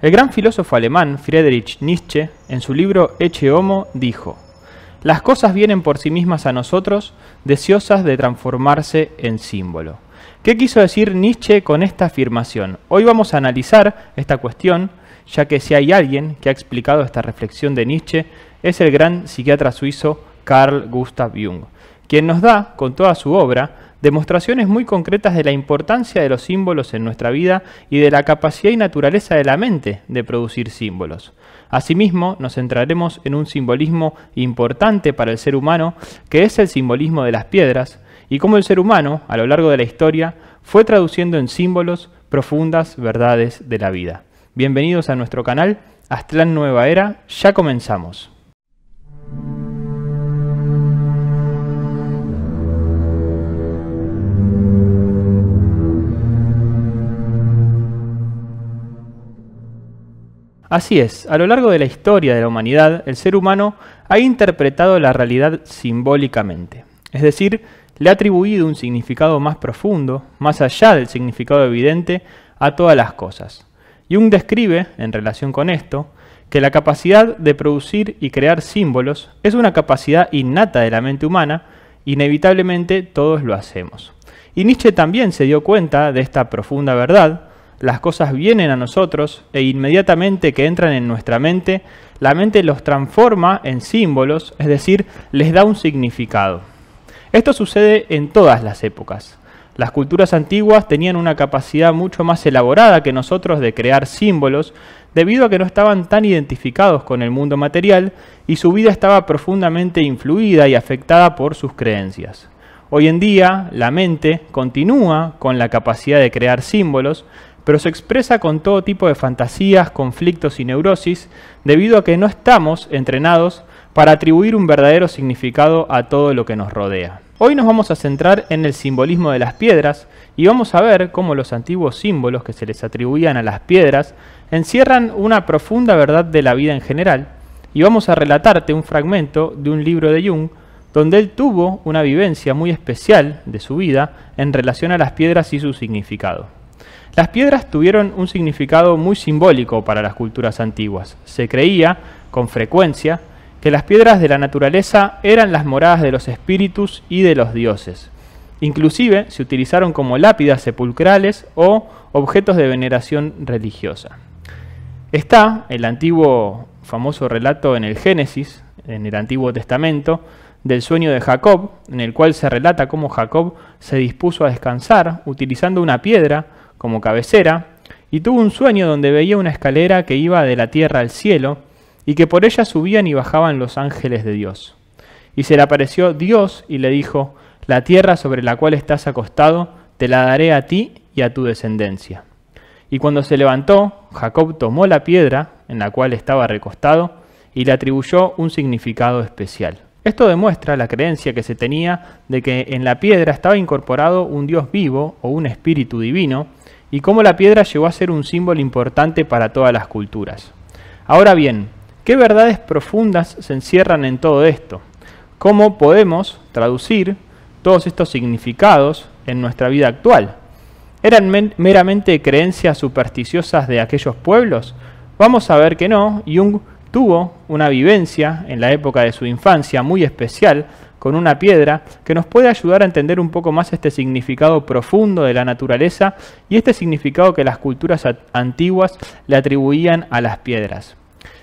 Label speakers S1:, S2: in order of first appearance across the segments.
S1: El gran filósofo alemán Friedrich Nietzsche, en su libro Eche Homo, dijo, Las cosas vienen por sí mismas a nosotros, deseosas de transformarse en símbolo. ¿Qué quiso decir Nietzsche con esta afirmación? Hoy vamos a analizar esta cuestión, ya que si hay alguien que ha explicado esta reflexión de Nietzsche, es el gran psiquiatra suizo Carl Gustav Jung, quien nos da, con toda su obra, demostraciones muy concretas de la importancia de los símbolos en nuestra vida y de la capacidad y naturaleza de la mente de producir símbolos. Asimismo, nos centraremos en un simbolismo importante para el ser humano, que es el simbolismo de las piedras, y cómo el ser humano, a lo largo de la historia, fue traduciendo en símbolos profundas verdades de la vida. Bienvenidos a nuestro canal, Astral Nueva Era, ya comenzamos. Así es, a lo largo de la historia de la humanidad, el ser humano ha interpretado la realidad simbólicamente, es decir, le ha atribuido un significado más profundo, más allá del significado evidente, a todas las cosas. Jung describe, en relación con esto, que la capacidad de producir y crear símbolos es una capacidad innata de la mente humana, inevitablemente todos lo hacemos. Y Nietzsche también se dio cuenta de esta profunda verdad, las cosas vienen a nosotros e inmediatamente que entran en nuestra mente, la mente los transforma en símbolos, es decir, les da un significado. Esto sucede en todas las épocas. Las culturas antiguas tenían una capacidad mucho más elaborada que nosotros de crear símbolos, debido a que no estaban tan identificados con el mundo material y su vida estaba profundamente influida y afectada por sus creencias. Hoy en día, la mente continúa con la capacidad de crear símbolos, pero se expresa con todo tipo de fantasías, conflictos y neurosis, debido a que no estamos entrenados para atribuir un verdadero significado a todo lo que nos rodea. Hoy nos vamos a centrar en el simbolismo de las piedras y vamos a ver cómo los antiguos símbolos que se les atribuían a las piedras encierran una profunda verdad de la vida en general y vamos a relatarte un fragmento de un libro de Jung donde él tuvo una vivencia muy especial de su vida en relación a las piedras y su significado. Las piedras tuvieron un significado muy simbólico para las culturas antiguas. Se creía, con frecuencia, que las piedras de la naturaleza eran las moradas de los espíritus y de los dioses. Inclusive se utilizaron como lápidas sepulcrales o objetos de veneración religiosa. Está el antiguo famoso relato en el Génesis, en el Antiguo Testamento, del sueño de Jacob, en el cual se relata cómo Jacob se dispuso a descansar utilizando una piedra como cabecera, y tuvo un sueño donde veía una escalera que iba de la tierra al cielo, y que por ella subían y bajaban los ángeles de Dios. Y se le apareció Dios y le dijo, la tierra sobre la cual estás acostado, te la daré a ti y a tu descendencia. Y cuando se levantó, Jacob tomó la piedra en la cual estaba recostado y le atribuyó un significado especial. Esto demuestra la creencia que se tenía de que en la piedra estaba incorporado un Dios vivo o un espíritu divino y cómo la piedra llegó a ser un símbolo importante para todas las culturas. Ahora bien, ¿qué verdades profundas se encierran en todo esto? ¿Cómo podemos traducir todos estos significados en nuestra vida actual? ¿Eran meramente creencias supersticiosas de aquellos pueblos? Vamos a ver que no, Jung tuvo una vivencia en la época de su infancia muy especial con una piedra que nos puede ayudar a entender un poco más este significado profundo de la naturaleza y este significado que las culturas antiguas le atribuían a las piedras.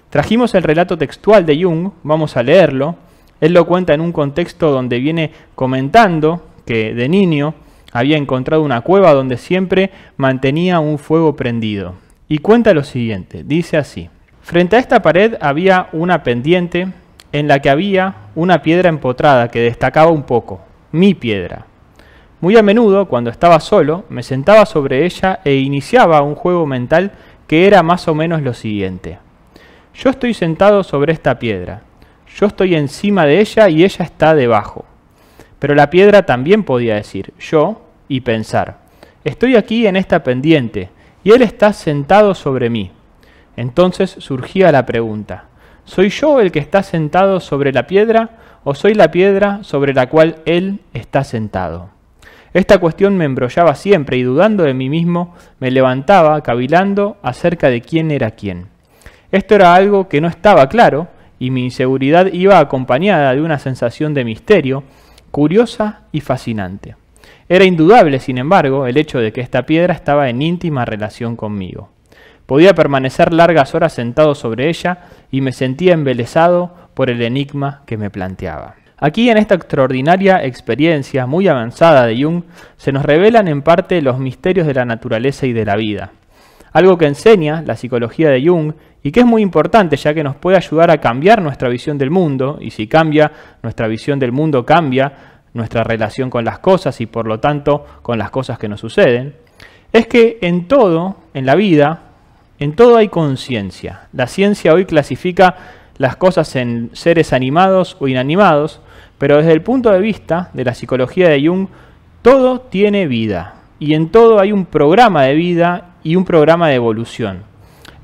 S1: Trajimos el relato textual de Jung, vamos a leerlo. Él lo cuenta en un contexto donde viene comentando que de niño había encontrado una cueva donde siempre mantenía un fuego prendido. Y cuenta lo siguiente, dice así, frente a esta pared había una pendiente en la que había una piedra empotrada que destacaba un poco, mi piedra. Muy a menudo, cuando estaba solo, me sentaba sobre ella e iniciaba un juego mental que era más o menos lo siguiente. Yo estoy sentado sobre esta piedra, yo estoy encima de ella y ella está debajo. Pero la piedra también podía decir yo y pensar, estoy aquí en esta pendiente y él está sentado sobre mí. Entonces surgía la pregunta, ¿Soy yo el que está sentado sobre la piedra o soy la piedra sobre la cual Él está sentado? Esta cuestión me embrollaba siempre y dudando de mí mismo me levantaba cavilando acerca de quién era quién. Esto era algo que no estaba claro y mi inseguridad iba acompañada de una sensación de misterio curiosa y fascinante. Era indudable, sin embargo, el hecho de que esta piedra estaba en íntima relación conmigo. Podía permanecer largas horas sentado sobre ella y me sentía embelesado por el enigma que me planteaba. Aquí en esta extraordinaria experiencia muy avanzada de Jung se nos revelan en parte los misterios de la naturaleza y de la vida, algo que enseña la psicología de Jung y que es muy importante ya que nos puede ayudar a cambiar nuestra visión del mundo y si cambia nuestra visión del mundo cambia nuestra relación con las cosas y por lo tanto con las cosas que nos suceden, es que en todo, en la vida, en todo hay conciencia. La ciencia hoy clasifica las cosas en seres animados o inanimados, pero desde el punto de vista de la psicología de Jung, todo tiene vida y en todo hay un programa de vida y un programa de evolución.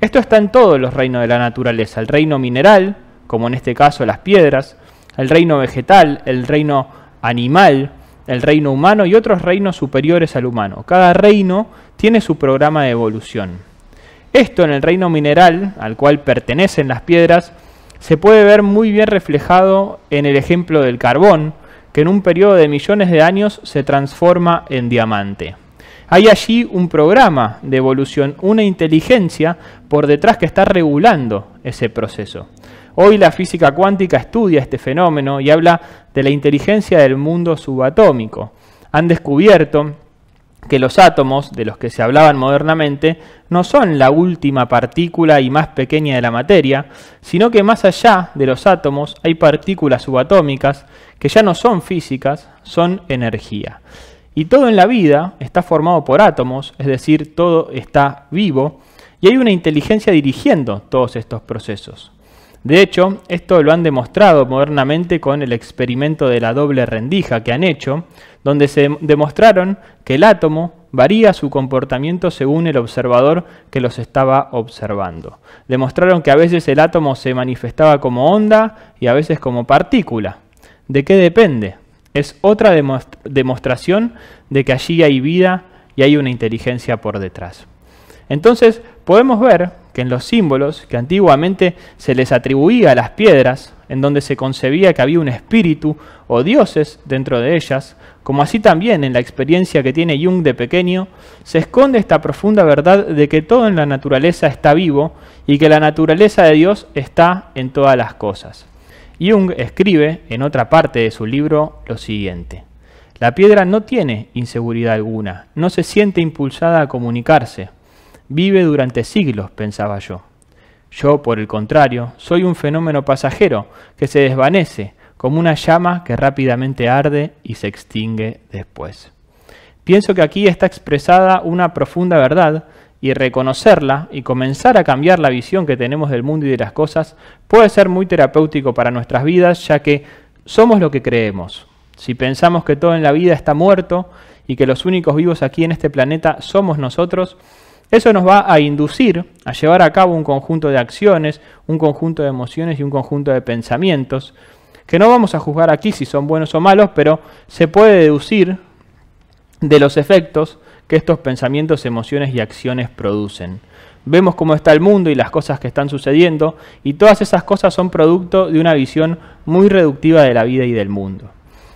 S1: Esto está en todos los reinos de la naturaleza, el reino mineral, como en este caso las piedras, el reino vegetal, el reino animal, el reino humano y otros reinos superiores al humano. Cada reino tiene su programa de evolución. Esto en el reino mineral al cual pertenecen las piedras se puede ver muy bien reflejado en el ejemplo del carbón, que en un periodo de millones de años se transforma en diamante. Hay allí un programa de evolución, una inteligencia por detrás que está regulando ese proceso. Hoy la física cuántica estudia este fenómeno y habla de la inteligencia del mundo subatómico. Han descubierto que los átomos, de los que se hablaban modernamente, no son la última partícula y más pequeña de la materia, sino que más allá de los átomos hay partículas subatómicas que ya no son físicas, son energía. Y todo en la vida está formado por átomos, es decir, todo está vivo, y hay una inteligencia dirigiendo todos estos procesos. De hecho, esto lo han demostrado modernamente con el experimento de la doble rendija que han hecho, donde se demostraron que el átomo varía su comportamiento según el observador que los estaba observando. Demostraron que a veces el átomo se manifestaba como onda y a veces como partícula. ¿De qué depende? Es otra demostración de que allí hay vida y hay una inteligencia por detrás. Entonces, podemos ver que en los símbolos que antiguamente se les atribuía a las piedras, en donde se concebía que había un espíritu o dioses dentro de ellas, como así también en la experiencia que tiene Jung de pequeño, se esconde esta profunda verdad de que todo en la naturaleza está vivo y que la naturaleza de Dios está en todas las cosas. Jung escribe en otra parte de su libro lo siguiente. La piedra no tiene inseguridad alguna, no se siente impulsada a comunicarse, vive durante siglos, pensaba yo. Yo, por el contrario, soy un fenómeno pasajero que se desvanece, como una llama que rápidamente arde y se extingue después. Pienso que aquí está expresada una profunda verdad y reconocerla y comenzar a cambiar la visión que tenemos del mundo y de las cosas puede ser muy terapéutico para nuestras vidas, ya que somos lo que creemos. Si pensamos que todo en la vida está muerto y que los únicos vivos aquí en este planeta somos nosotros, eso nos va a inducir a llevar a cabo un conjunto de acciones, un conjunto de emociones y un conjunto de pensamientos, que no vamos a juzgar aquí si son buenos o malos, pero se puede deducir de los efectos que estos pensamientos, emociones y acciones producen. Vemos cómo está el mundo y las cosas que están sucediendo, y todas esas cosas son producto de una visión muy reductiva de la vida y del mundo.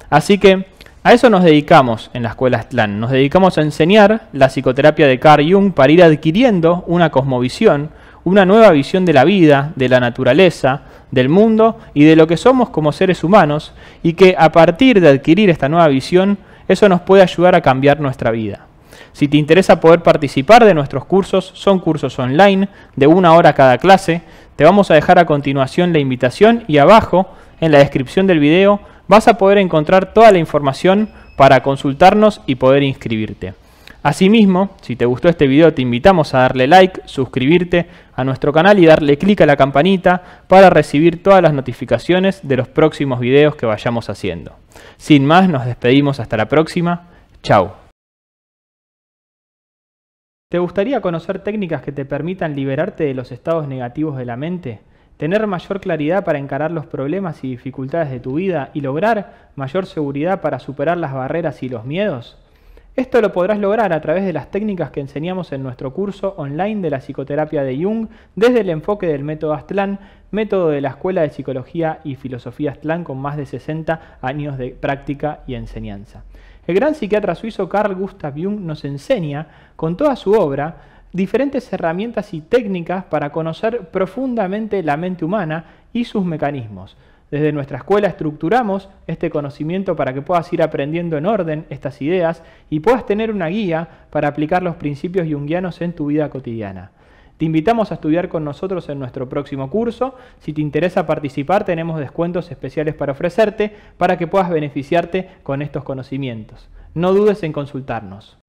S1: Así que a eso nos dedicamos en la escuela Aztlán. Nos dedicamos a enseñar la psicoterapia de Carl Jung para ir adquiriendo una cosmovisión, una nueva visión de la vida, de la naturaleza, del mundo y de lo que somos como seres humanos y que a partir de adquirir esta nueva visión, eso nos puede ayudar a cambiar nuestra vida. Si te interesa poder participar de nuestros cursos, son cursos online de una hora cada clase. Te vamos a dejar a continuación la invitación y abajo en la descripción del video vas a poder encontrar toda la información para consultarnos y poder inscribirte. Asimismo, si te gustó este video te invitamos a darle like, suscribirte a nuestro canal y darle clic a la campanita para recibir todas las notificaciones de los próximos videos que vayamos haciendo. Sin más, nos despedimos hasta la próxima. Chao. ¿Te gustaría conocer técnicas que te permitan liberarte de los estados negativos de la mente? tener mayor claridad para encarar los problemas y dificultades de tu vida y lograr mayor seguridad para superar las barreras y los miedos? Esto lo podrás lograr a través de las técnicas que enseñamos en nuestro curso online de la psicoterapia de Jung desde el enfoque del método Aztlán, método de la Escuela de Psicología y Filosofía Aztlán con más de 60 años de práctica y enseñanza. El gran psiquiatra suizo Carl Gustav Jung nos enseña con toda su obra diferentes herramientas y técnicas para conocer profundamente la mente humana y sus mecanismos. Desde nuestra escuela estructuramos este conocimiento para que puedas ir aprendiendo en orden estas ideas y puedas tener una guía para aplicar los principios junguianos en tu vida cotidiana. Te invitamos a estudiar con nosotros en nuestro próximo curso. Si te interesa participar, tenemos descuentos especiales para ofrecerte para que puedas beneficiarte con estos conocimientos. No dudes en consultarnos.